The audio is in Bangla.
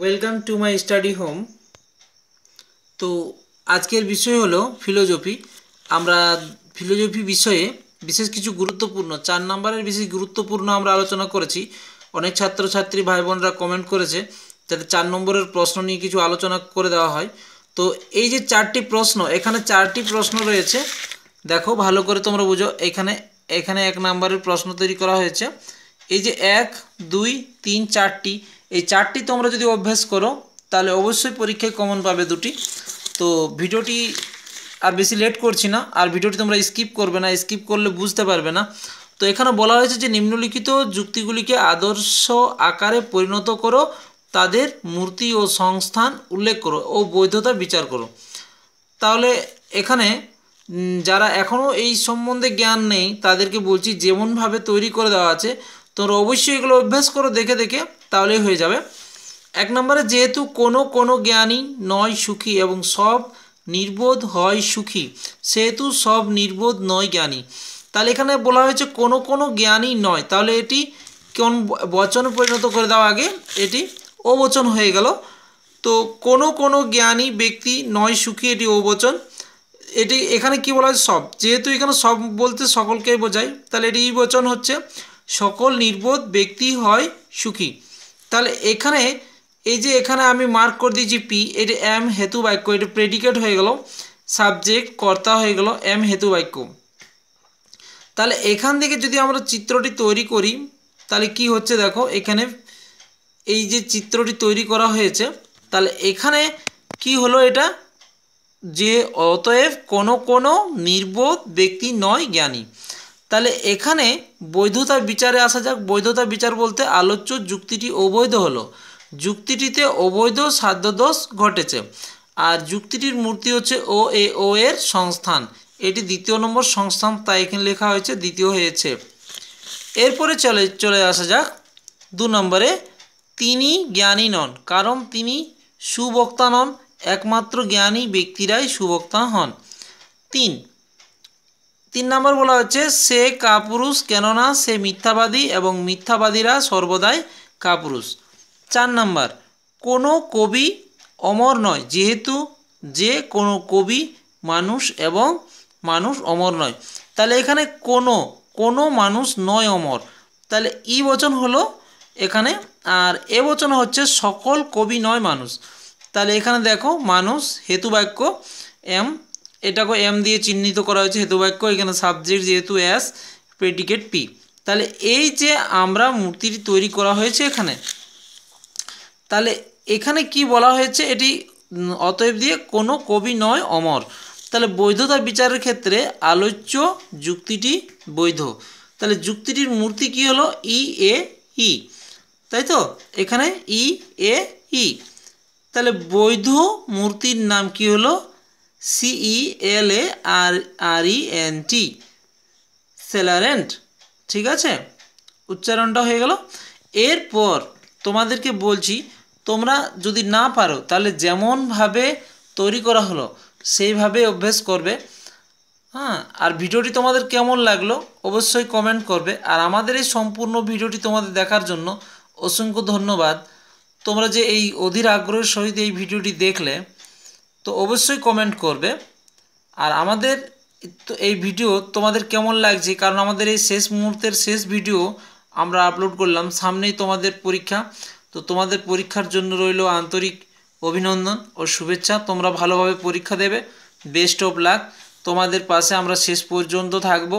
welcome to my study home তো আজকের বিষয় হলো ফিলোজফি আমরা ফিলোজফি বিষয়ে বিশেষ কিছু গুরুত্বপূর্ণ চার নম্বরের বিশেষ গুরুত্বপূর্ণ আমরা আলোচনা করেছি অনেক ছাত্রছাত্রী ভাই বোনরা কমেন্ট করেছে যাতে চার নম্বরের প্রশ্ন নিয়ে কিছু আলোচনা করে দেওয়া হয় তো এই যে চারটি প্রশ্ন এখানে চারটি প্রশ্ন রয়েছে দেখো ভালো করে তোমরা বুঝো এখানে এখানে এক নম্বরের প্রশ্ন তৈরি করা হয়েছে এই যে এক দুই তিন চারটি এই চারটি তোমরা যদি অভ্যাস করো তাহলে অবশ্যই পরীক্ষায় কমন পাবে দুটি তো ভিডিওটি আর বেশি লেট করছি না আর ভিডিওটি তোমরা স্কিপ করবে না স্কিপ করলে বুঝতে পারবে না তো এখানে বলা হয়েছে যে নিম্নলিখিত যুক্তিগুলিকে আদর্শ আকারে পরিণত করো তাদের মূর্তি ও সংস্থান উল্লেখ করো ও বৈধতা বিচার করো তাহলে এখানে যারা এখনও এই সম্বন্ধে জ্ঞান নেই তাদেরকে বলছি যেমনভাবে তৈরি করে দেওয়া আছে তোমরা অবশ্যই এগুলো অভ্যাস করো দেখে দেখে তাহলেই হয়ে যাবে এক নম্বরে যেহেতু কোনো কোনো জ্ঞানী নয় সুখী এবং সব নির্বোধ হয় সুখী সেহেতু সব নির্বোধ নয় জ্ঞানী তাহলে এখানে বলা হয়েছে কোনো কোনো জ্ঞানী নয় তাহলে এটি কোন বচন পরিণত করে দেওয়া আগে এটি অবচন হয়ে গেল তো কোনো কোনো জ্ঞানী ব্যক্তি নয় সুখী এটি অবচন এটি এখানে কি বলা হয় সব যেহেতু এখানে সব বলতে সকলকেই বোঝায় তাহলে এটি বচন হচ্ছে সকল নির্বোধ ব্যক্তি হয় সুখী তাহলে এখানে এই যে এখানে আমি মার্ক করে দিয়েছি পি এটা এম হেতু বাক্য এটা প্রেডিকেট হয়ে গেল সাবজেক্ট কর্তা হয়ে গেল এম হেতু বাক্য তাহলে এখান থেকে যদি আমরা চিত্রটি তৈরি করি তাহলে কি হচ্ছে দেখো এখানে এই যে চিত্রটি তৈরি করা হয়েছে তাহলে এখানে কি হলো এটা যে অতএব কোনো কোনো নির্বোধ ব্যক্তি নয় জ্ঞানী তাহলে এখানে বৈধতা বিচারে আসা যাক বৈধতা বিচার বলতে আলোচ্য যুক্তিটি অবৈধ হলো যুক্তিটিতে অবৈধ সাধ্যদোষ ঘটেছে আর যুক্তিটির মূর্তি হচ্ছে ও এ ও এর সংস্থান এটি দ্বিতীয় নম্বর সংস্থান তাই এখানে লেখা হয়েছে দ্বিতীয় হয়েছে এরপরে চলে চলে আসা যাক দু নম্বরে তিনি জ্ঞানী নন কারণ তিনি সুবক্তা নন একমাত্র জ্ঞানী ব্যক্তিরাই সুবক্তা হন তিন তিন নম্বর বলা হচ্ছে সে কাপুরুষ কেননা সে মিথ্যাবাদী এবং মিথ্যাবাদীরা সর্বদাই কাপুরুষ চার নম্বর কোনো কবি অমর নয় যেহেতু যে কোনো কবি মানুষ এবং মানুষ অমর নয় তাহলে এখানে কোনো কোনো মানুষ নয় অমর তাহলে ই বচন হলো এখানে আর এ বচন হচ্ছে সকল কবি নয় মানুষ তাহলে এখানে দেখো মানুষ হেতু বাক্য এম এটাকে এম দিয়ে চিহ্নিত করা হয়েছে হেতু বাক্য এখানে সাবজেক্ট যেহেতু অ্যাস প্রেডিকেট পি তাহলে এই যে আমরা মূর্তিটি তৈরি করা হয়েছে এখানে তাহলে এখানে কি বলা হয়েছে এটি অতএব দিয়ে কোনো কবি নয় অমর তাহলে বৈধতা বিচারের ক্ষেত্রে আলোচ্য যুক্তিটি বৈধ তাহলে যুক্তিটির মূর্তি কি হলো ই এ ই তাই তো এখানে ই এ ই তাহলে বৈধ মূর্তির নাম কি হলো সিই এল এ আর আর ই এন টি সেলারেন্ট ঠিক আছে উচ্চারণটা হয়ে গেল এরপর তোমাদেরকে বলছি তোমরা যদি না পারো তাহলে যেমনভাবে তৈরি করা হলো সেইভাবে অভ্যেস করবে হ্যাঁ আর ভিডিওটি তোমাদের কেমন লাগলো অবশ্যই কমেন্ট করবে আর আমাদের এই সম্পূর্ণ ভিডিওটি তোমাদের দেখার জন্য অসংখ্য ধন্যবাদ তোমরা যে এই অধীর আগ্রহের সহিত এই ভিডিওটি দেখলে তো অবশ্যই কমেন্ট করবে আর আমাদের তো এই ভিডিও তোমাদের কেমন লাগছে কারণ আমাদের এই শেষ মুহূর্তের শেষ ভিডিও আমরা আপলোড করলাম সামনেই তোমাদের পরীক্ষা তো তোমাদের পরীক্ষার জন্য রইল আন্তরিক অভিনন্দন ও শুভেচ্ছা তোমরা ভালোভাবে পরীক্ষা দেবে বেস্ট অফ লাক তোমাদের পাশে আমরা শেষ পর্যন্ত থাকবো